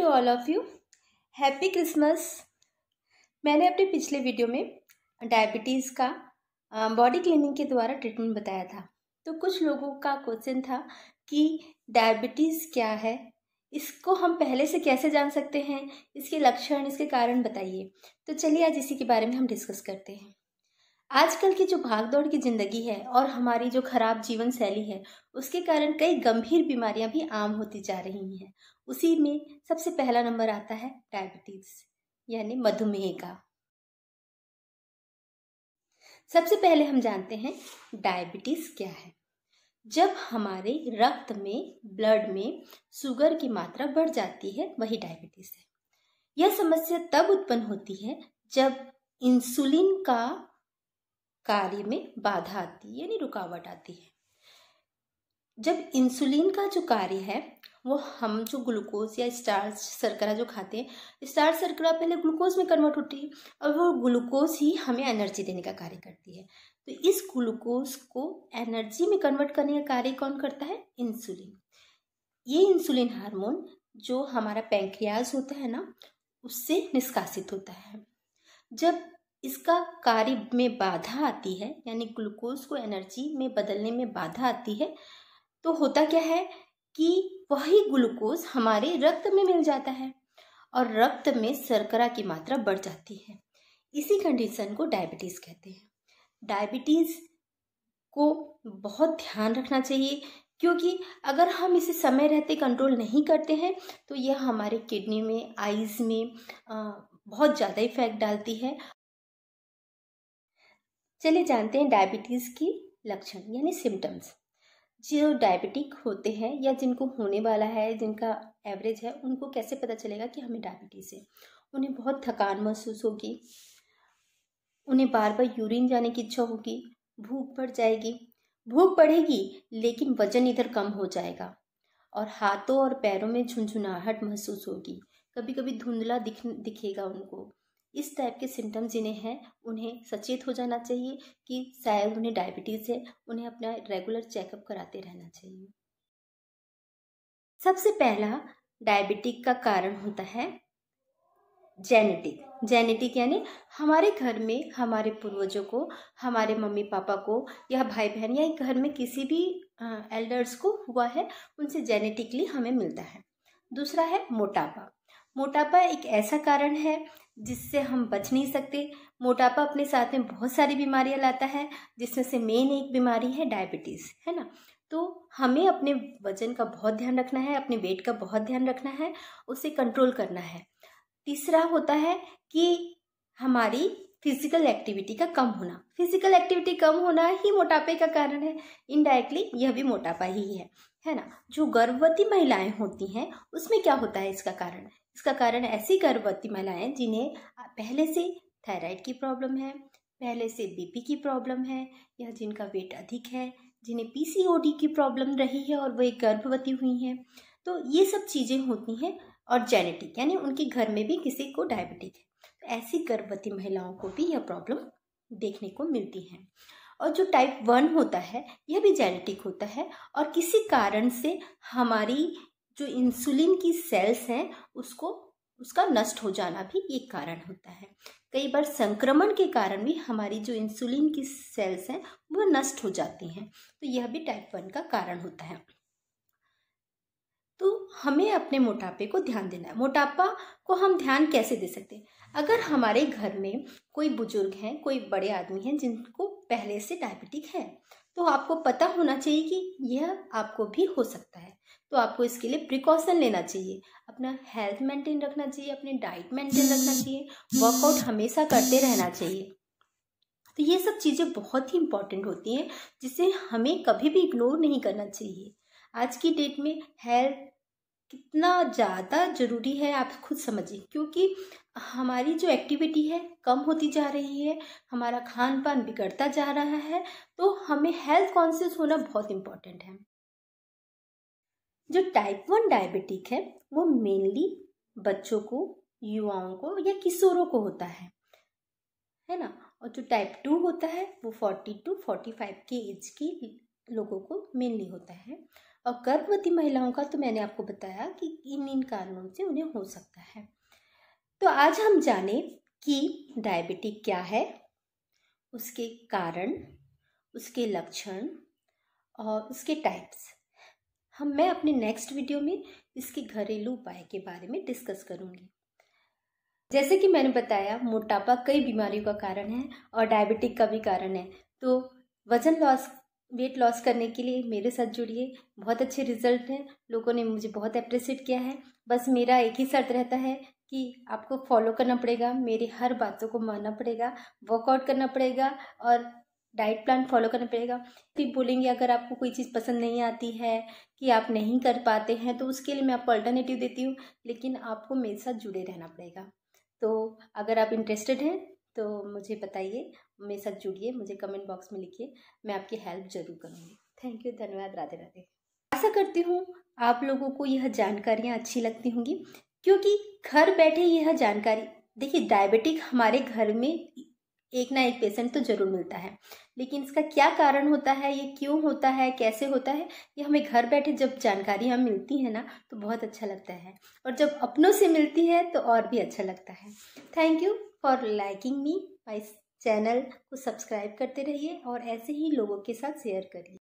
to all of you happy Christmas मैंने अपने पिछले वीडियो में डायबिटीज़ का बॉडी क्लीनिंग के द्वारा ट्रीटमेंट बताया था तो कुछ लोगों का क्वेश्चन था कि डायबिटीज़ क्या है इसको हम पहले से कैसे जान सकते हैं इसके लक्षण इसके कारण बताइए तो चलिए आज इसी के बारे में हम डिस्कस करते हैं आजकल की जो भागदौड़ की ज़िंदगी है और हमारी जो खराब जीवन शैली है उसके कारण कई गंभीर बीमारियां भी आम होती जा रही हैं उसी में सबसे पहला नंबर आता है डायबिटीज़ यानी मधुमेह का सबसे पहले हम जानते हैं डायबिटीज़ क्या है जब हमारे रक्त में ब्लड में शुगर की मात्रा बढ़ जाती है वही डायबिटीज़ है यह समस्या तब उत्पन्न होती है जब इंसुलिन का कार्य में बाधा आती है यानी रुकावट आती है जब इंसुलिन का जो कार्य है वो हम जो ग्लूकोज या स्टार्च सरकरा जो खाते हैं स्टार्च सरकरा पहले ग्लूकोज में कन्वर्ट होती है और वो ग्लूकोज ही हमें एनर्जी देने का कार्य करती है तो इस ग्लूकोज को एनर्जी में कन्वर्ट करने का कार्य कौन करता है इंसुलिन ये इंसुलिन हार्मोन जो हमारा पैंक्रियाज होता है ना उससे निष्कासित होता है जब इसका कार्य में बाधा आती है यानी ग्लूकोज को एनर्जी में बदलने में बाधा आती है तो होता क्या है कि वही ग्लूकोज हमारे रक्त में मिल जाता है और रक्त में शर्करा की मात्रा बढ़ जाती है इसी कंडीशन को डायबिटीज़ कहते हैं डायबिटीज़ को बहुत ध्यान रखना चाहिए क्योंकि अगर हम इसे समय रहते कंट्रोल नहीं करते हैं तो यह हमारे किडनी में आइज़ में बहुत ज़्यादा इफेक्ट डालती है चलिए जानते हैं डायबिटीज़ की लक्षण यानी सिम्टम्स जो डायबिटिक होते हैं या जिनको होने वाला है जिनका एवरेज है उनको कैसे पता चलेगा कि हमें डायबिटीज़ है उन्हें बहुत थकान महसूस होगी उन्हें बार बार यूरिन जाने की इच्छा होगी भूख बढ़ जाएगी भूख बढ़ेगी लेकिन वजन इधर कम हो जाएगा और हाथों और पैरों में झुंझुनाहट महसूस होगी कभी कभी धुंधला दिख दिखेगा उनको इस टाइप के सिम्टम्स जिन्हें हैं उन्हें सचेत हो जाना चाहिए कि शायद उन्हें डायबिटीज़ है उन्हें अपना रेगुलर चेकअप कराते रहना चाहिए सबसे पहला डायबिटिक का कारण होता है जेनेटिक जेनेटिक यानी हमारे घर में हमारे पूर्वजों को हमारे मम्मी पापा को या भाई बहन या घर में किसी भी एल्डर्स को हुआ है उनसे जेनेटिकली हमें मिलता है दूसरा है मोटापा मोटापा एक ऐसा कारण है जिससे हम बच नहीं सकते मोटापा अपने साथ में बहुत सारी बीमारियां लाता है जिसमें से मेन एक बीमारी है डायबिटीज़ है ना तो हमें अपने वजन का बहुत ध्यान रखना है अपने वेट का बहुत ध्यान रखना है उसे कंट्रोल करना है तीसरा होता है कि हमारी फिजिकल एक्टिविटी का कम होना फिजिकल एक्टिविटी कम होना ही मोटापे का कारण है इनडायरेक्टली यह भी मोटापा ही है है ना जो गर्भवती महिलाएं होती हैं उसमें क्या होता है इसका कारण इसका कारण ऐसी गर्भवती महिलाएं जिन्हें पहले से थायराइड की प्रॉब्लम है पहले से बीपी की प्रॉब्लम है या जिनका वेट अधिक है जिन्हें पीसीओडी की प्रॉब्लम रही है और एक गर्भवती हुई हैं तो ये सब चीज़ें होती हैं और जेनेटिक यानी उनके घर में भी किसी को डायबिटिक है तो ऐसी गर्भवती महिलाओं को भी यह प्रॉब्लम देखने को मिलती है और जो टाइप वन होता है यह भी जेनेटिक होता है और किसी कारण से हमारी जो इंसुलिन की सेल्स हैं उसको उसका नष्ट हो जाना भी एक कारण होता है कई बार संक्रमण के कारण भी हमारी जो इंसुलिन की सेल्स हैं वह नष्ट हो जाती हैं तो यह भी टाइप वन का कारण होता है तो हमें अपने मोटापे को ध्यान देना है मोटापा को हम ध्यान कैसे दे सकते हैं अगर हमारे घर में कोई बुजुर्ग हैं कोई बड़े आदमी हैं जिनको पहले से डायबिटिक है तो आपको पता होना चाहिए कि यह आपको भी हो सकता है तो आपको इसके लिए प्रिकॉशन लेना चाहिए अपना हेल्थ मेंटेन रखना चाहिए अपने डाइट मेंटेन रखना चाहिए वर्कआउट हमेशा करते रहना चाहिए तो ये सब चीज़ें बहुत ही इम्पॉर्टेंट होती हैं जिसे हमें कभी भी इग्नोर नहीं करना चाहिए आज की डेट में हेल्थ कितना ज़्यादा ज़रूरी है आप खुद समझिए क्योंकि हमारी जो एक्टिविटी है कम होती जा रही है हमारा खान पान बिगड़ता जा रहा है तो हमें हेल्थ कॉन्शियस होना बहुत इम्पॉर्टेंट है जो टाइप वन डायबिटिक है वो मेनली बच्चों को युवाओं को या किशोरों को होता है है ना और जो टाइप टू होता है वो फोर्टी टू फोर्टी फाइव के एज के लोगों को मेनली होता है और गर्भवती महिलाओं का तो मैंने आपको बताया कि इन इन कारणों से उन्हें हो सकता है तो आज हम जाने कि डायबिटिक क्या है उसके कारण उसके लक्षण और उसके टाइप्स हम मैं अपने नेक्स्ट वीडियो में इसके घरेलू उपाय के बारे में डिस्कस करूंगी जैसे कि मैंने बताया मोटापा कई बीमारियों का कारण है और डायबिटिक का भी कारण है तो वजन लॉस वेट लॉस करने के लिए मेरे साथ जुड़िए बहुत अच्छे रिजल्ट हैं लोगों ने मुझे बहुत अप्रिसिएट किया है बस मेरा एक ही शर्त रहता है कि आपको फॉलो करना पड़ेगा मेरी हर बातों को मानना पड़ेगा वर्कआउट करना पड़ेगा और डाइट प्लान फॉलो करना पड़ेगा फिर बोलेंगे अगर आपको कोई चीज़ पसंद नहीं आती है कि आप नहीं कर पाते हैं तो उसके लिए मैं आपको अल्टरनेटिव देती हूँ लेकिन आपको मेरे साथ जुड़े रहना पड़ेगा तो अगर आप इंटरेस्टेड हैं तो मुझे बताइए मेरे साथ जुड़िए मुझे कमेंट बॉक्स में लिखिए मैं आपकी हेल्प जरूर करूँगी थैंक यू धन्यवाद राधे राधे आशा करती हूँ आप लोगों को यह जानकारियाँ अच्छी लगती होंगी क्योंकि घर बैठे यह जानकारी देखिए डायबिटिक हमारे घर में एक ना एक पेशेंट तो जरूर मिलता है लेकिन इसका क्या कारण होता है ये क्यों होता है कैसे होता है ये हमें घर बैठे जब जानकारियाँ मिलती हैं ना तो बहुत अच्छा लगता है और जब अपनों से मिलती है तो और भी अच्छा लगता है thank you for liking me my channel को सब्सक्राइब करते रहिए और ऐसे ही लोगों के साथ शेयर करिए